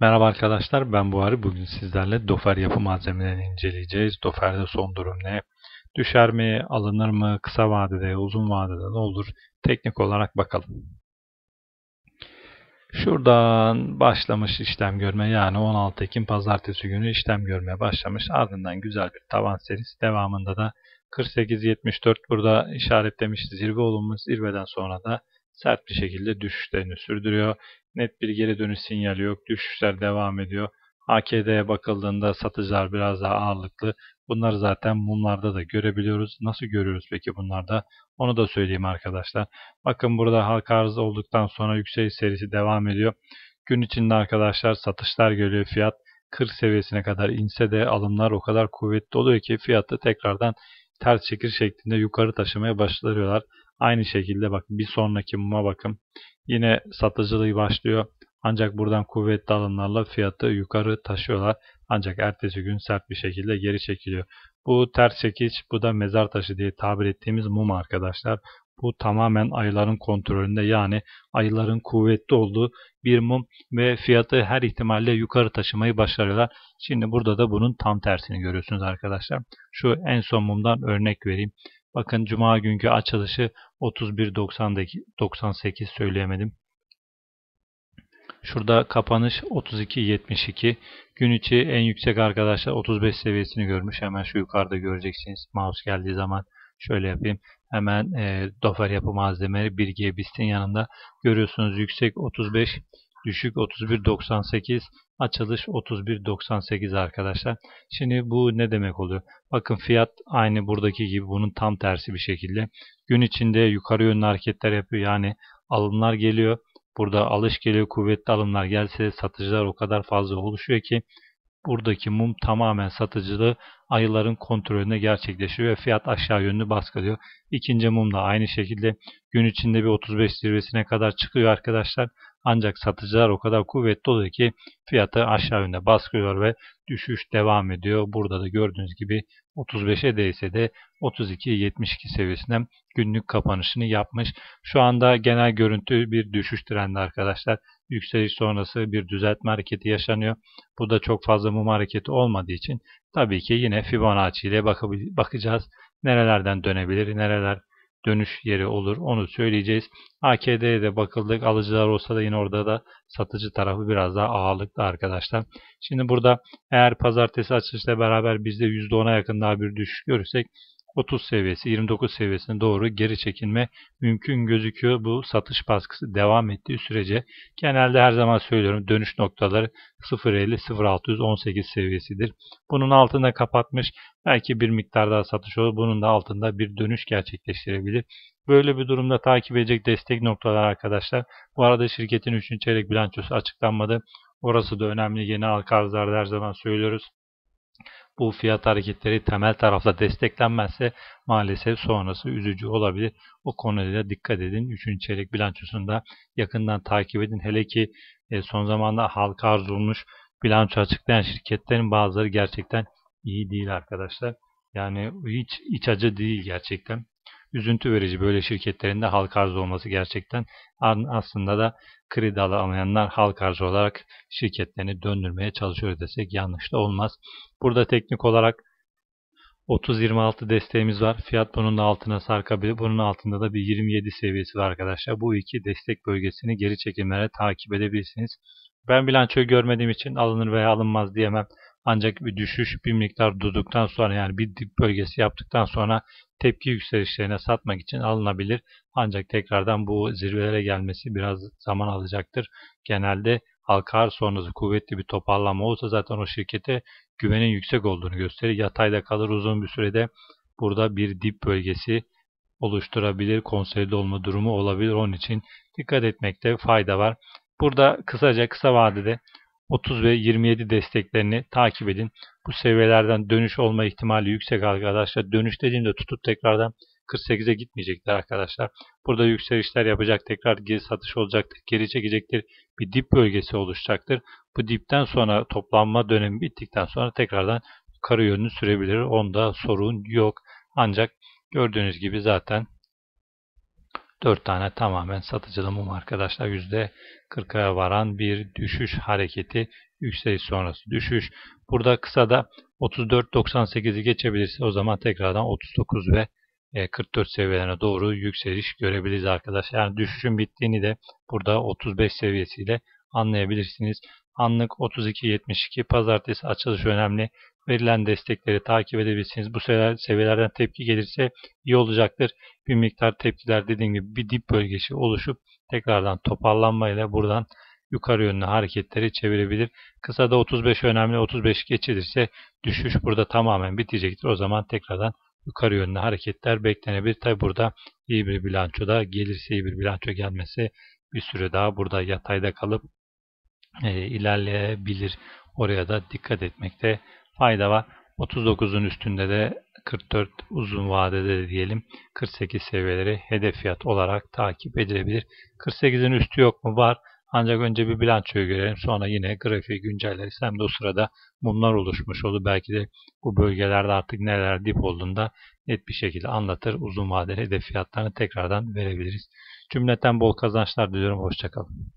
Merhaba arkadaşlar ben Buhari. Bugün sizlerle dofer yapı malzemelerini inceleyeceğiz. Doferde son durum ne? Düşer mi? Alınır mı? Kısa vadede, uzun vadede ne olur? Teknik olarak bakalım. Şuradan başlamış işlem görme yani 16 Ekim pazartesi günü işlem görmeye başlamış. Ardından güzel bir tavan serisi. Devamında da 48-74 burada işaretlemiş zirve olunmuş. Zirveden sonra da sert bir şekilde düşüşlerini sürdürüyor. Net bir geri dönüş sinyali yok. Düşüşler devam ediyor. AKD'ye bakıldığında satıcılar biraz daha ağırlıklı. Bunları zaten mumlarda da görebiliyoruz. Nasıl görüyoruz peki bunlarda? Onu da söyleyeyim arkadaşlar. Bakın burada halka arz olduktan sonra yükseliş serisi devam ediyor. Gün içinde arkadaşlar satışlar geliyor. Fiyat 40 seviyesine kadar inse de alımlar o kadar kuvvetli oluyor ki fiyatı tekrardan ters çekir şeklinde yukarı taşımaya başlıyorlar. Aynı şekilde bak bir sonraki muma bakın. Yine satıcılığı başlıyor. Ancak buradan kuvvetli alımlarla fiyatı yukarı taşıyorlar. Ancak ertesi gün sert bir şekilde geri çekiliyor. Bu ters çekiş, bu da mezar taşı diye tabir ettiğimiz mum arkadaşlar. Bu tamamen ayıların kontrolünde yani ayıların kuvvetli olduğu bir mum ve fiyatı her ihtimalle yukarı taşımayı başarıyorlar. Şimdi burada da bunun tam tersini görüyorsunuz arkadaşlar. Şu en son mumdan örnek vereyim. Bakın cuma günkü açılışı 31.98 söyleyemedim. Şurada kapanış 32.72. Gün içi en yüksek arkadaşlar 35 seviyesini görmüş. Hemen şu yukarıda göreceksiniz. Mouse geldiği zaman şöyle yapayım. Hemen e, dofer yapı malzemeleri 1G BIST'in yanında görüyorsunuz yüksek 35 Düşük 31.98, açılış 31.98 arkadaşlar. Şimdi bu ne demek oluyor? Bakın fiyat aynı buradaki gibi bunun tam tersi bir şekilde. Gün içinde yukarı yönlü hareketler yapıyor. Yani alımlar geliyor. Burada alış geliyor, kuvvetli alımlar gelse satıcılar o kadar fazla oluşuyor ki buradaki mum tamamen satıcılığı ayıların kontrolünde gerçekleşiyor ve fiyat aşağı yönlü baskılıyor. İkinci mum da aynı şekilde gün içinde bir 35 zirvesine kadar çıkıyor arkadaşlar. Ancak satıcılar o kadar kuvvetli oluyor ki fiyatı aşağı yönde baskılıyor ve düşüş devam ediyor. Burada da gördüğünüz gibi 35'e değse de 32-72 seviyesinden günlük kapanışını yapmış. Şu anda genel görüntü bir düşüş trendi arkadaşlar yükseliş sonrası bir düzeltme hareketi yaşanıyor. Bu da çok fazla mum hareketi olmadığı için tabii ki yine Fibonacci ile bakacağız. Nerelerden dönebilir, nereler dönüş yeri olur onu söyleyeceğiz. AKD'ye de bakıldık. Alıcılar olsa da yine orada da satıcı tarafı biraz daha ağırlıklı arkadaşlar. Şimdi burada eğer pazartesi açılışla beraber bizde %10'a yakın daha bir düşüş görürsek 30 seviyesi, 29 seviyesine doğru geri çekilme mümkün gözüküyor. Bu satış baskısı devam ettiği sürece genelde her zaman söylüyorum dönüş noktaları 0.50 0.618 seviyesidir. Bunun altında kapatmış belki bir miktar daha satış olur. Bunun da altında bir dönüş gerçekleştirebilir. Böyle bir durumda takip edecek destek noktalar arkadaşlar. Bu arada şirketin 3. çeyrek bilançosu açıklanmadı. Orası da önemli. Yeni halka her zaman söylüyoruz bu fiyat hareketleri temel tarafla desteklenmezse maalesef sonrası üzücü olabilir. O konuya dikkat edin. Üçüncü çeyrek bilançosunda yakından takip edin. Hele ki e, son zamanda halka arz olmuş bilanço açıklayan şirketlerin bazıları gerçekten iyi değil arkadaşlar. Yani hiç iç acı değil gerçekten üzüntü verici böyle şirketlerin de halka arz olması gerçekten aslında da kredi alamayanlar halka arz olarak şirketlerini döndürmeye çalışıyor desek yanlış da olmaz. Burada teknik olarak 30-26 desteğimiz var. Fiyat bunun altına sarkabilir. Bunun altında da bir 27 seviyesi var arkadaşlar. Bu iki destek bölgesini geri çekimlere takip edebilirsiniz. Ben bilançoyu görmediğim için alınır veya alınmaz diyemem. Ancak bir düşüş bir miktar durduktan sonra yani bir dip bölgesi yaptıktan sonra tepki yükselişlerine satmak için alınabilir. Ancak tekrardan bu zirvelere gelmesi biraz zaman alacaktır. Genelde halka sonrası kuvvetli bir toparlanma olsa zaten o şirkete güvenin yüksek olduğunu gösterir. Yatayda kalır uzun bir sürede burada bir dip bölgesi oluşturabilir, konsolide olma durumu olabilir. Onun için dikkat etmekte fayda var. Burada kısaca kısa vadede 30 ve 27 desteklerini takip edin. Bu seviyelerden dönüş olma ihtimali yüksek arkadaşlar. Dönüş dediğimde tutup tekrardan 48'e gitmeyecekler arkadaşlar. Burada yükselişler yapacak tekrar geri satış olacaktır. Geri çekecektir. Bir dip bölgesi oluşacaktır. Bu dipten sonra toplanma dönemi bittikten sonra tekrardan yukarı yönlü sürebilir. Onda sorun yok. Ancak gördüğünüz gibi zaten 4 tane tamamen satıcılı mum arkadaşlar. %40'a varan bir düşüş hareketi. Yükseliş sonrası düşüş. Burada kısa da 34.98'i geçebilirse o zaman tekrardan 39 ve 44 e, seviyelerine doğru yükseliş görebiliriz arkadaşlar. Yani düşüşün bittiğini de burada 35 seviyesiyle anlayabilirsiniz. Anlık 32.72 pazartesi açılışı önemli. Verilen destekleri takip edebilirsiniz. Bu seviyelerden tepki gelirse iyi olacaktır. Bir miktar tepkiler dediğim gibi bir dip bölgesi oluşup tekrardan toparlanmayla buradan yukarı yönlü hareketleri çevirebilir. Kısa da 35 önemli 35 geçilirse düşüş burada tamamen bitecektir. O zaman tekrardan yukarı yönlü hareketler beklenebilir. Tabi burada iyi bir bilanço da gelirse iyi bir bilanço gelmesi bir süre daha burada yatayda kalıp e, ilerleyebilir. Oraya da dikkat etmekte fayda var. 39'un üstünde de 44 uzun vadede diyelim 48 seviyeleri hedef fiyat olarak takip edilebilir. 48'in üstü yok mu? Var. Ancak önce bir bilançoyu görelim. Sonra yine grafiği güncelleriz. Hem de o sırada mumlar oluşmuş oldu. Belki de bu bölgelerde artık neler dip olduğunda net bir şekilde anlatır. Uzun vadeli hedef fiyatlarını tekrardan verebiliriz. Cümleten bol kazançlar diliyorum. Hoşçakalın.